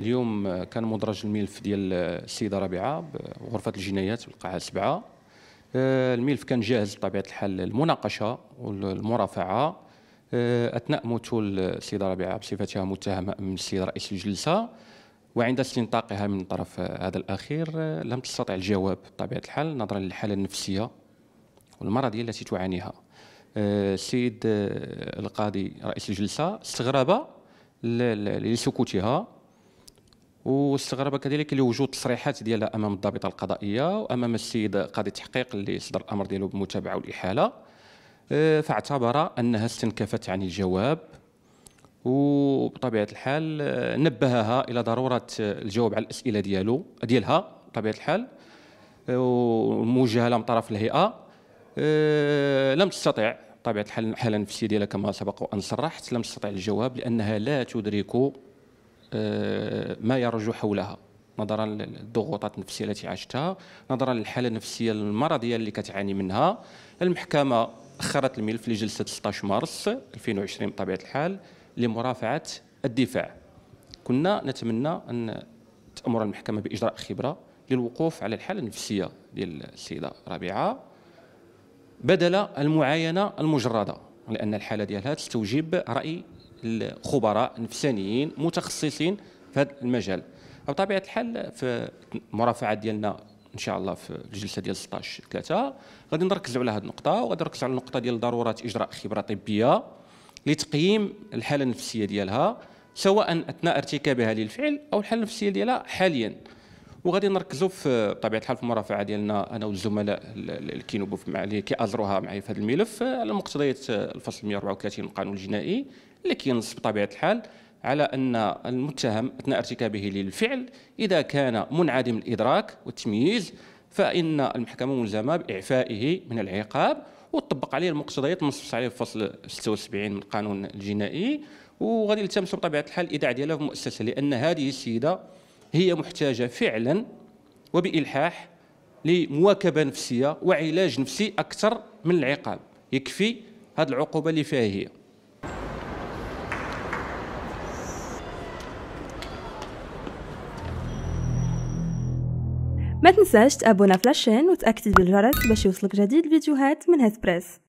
اليوم كان مدرج الملف ديال السيده ربيعه بغرفه الجنايات بالقاعه سبعه آه، الملف كان جاهز بطبيعه الحال للمناقشه والمرافعه آه، اثناء موت السيده ربيعه بصفتها متهمه من السيد رئيس الجلسه وعند استنطاقها من طرف هذا الاخير آه، لم تستطع الجواب بطبيعه الحال نظرا للحاله النفسيه والمرضيه التي تعانيها السيد القاضي رئيس الجلسه استغرب لسكوتها واستغرب كذلك لوجود تصريحات ديالها امام الضابطه القضائيه وامام السيد قاضي التحقيق اللي صدر الامر ديالو بالمتابعه والاحاله آه، فاعتبر انها استنكفت عن الجواب وبطبيعه الحال آه، نبهها الى ضروره الجواب على الاسئله ديالو ديالها بطبيعه الحال آه، وموجهه من طرف الهيئه لم تستطع بطبيعه الحال الحاله النفسيه ديالها كما سبق وان صرحت لم تستطع الجواب لانها لا تدرك ما يرج حولها نظرا للضغوطات النفسيه التي عاشتها نظرا للحاله النفسيه المرضيه اللي كتعاني منها المحكمه اخرت الملف لجلسه 16 مارس 2020 بطبيعه الحال لمرافعه الدفاع كنا نتمنى ان تامر المحكمه باجراء خبره للوقوف على الحاله النفسيه ديال السيده رابعه بدل المعاينه المجرده لان الحاله ديالها تستوجب راي الخبراء نفسانيين متخصصين في هذا المجال بطبيعه الحال في المرافعه ديالنا ان شاء الله في الجلسه ديال 16 3 غادي نركزوا على هذه النقطه وغادي نركزوا على النقطه ديال ضروره اجراء خبره طبيه لتقييم الحاله النفسيه ديالها سواء اثناء ارتكابها للفعل او الحاله النفسيه ديالها حاليا وغادي نركزوا في بطبيعه الحال في المرافعه ديالنا انا والزملاء اللي كينوبوا اللي كيأزروها معايا في هذا الملف على مقتضيات الفصل 134 من القانون الجنائي اللي كينص بطبيعه الحال على ان المتهم اثناء ارتكابه للفعل اذا كان منعدم الادراك والتمييز فان المحكمه ملزمه باعفائه من العقاب وتطبق عليه المقتضيات المنصوص عليه في فصل 76 من القانون الجنائي وغادي يلتمس بطبيعه الحال الايداع ديالها في المؤسسه لان هذه السيده هي محتاجه فعلا وبالحاح لمواكبه نفسيه وعلاج نفسي اكثر من العقاب يكفي هذه العقوبه اللي فيها هي ما تنساش تابونا فلاشين وتاكتيفي الجرس باش يوصلك جديد الفيديوهات من هاد بريس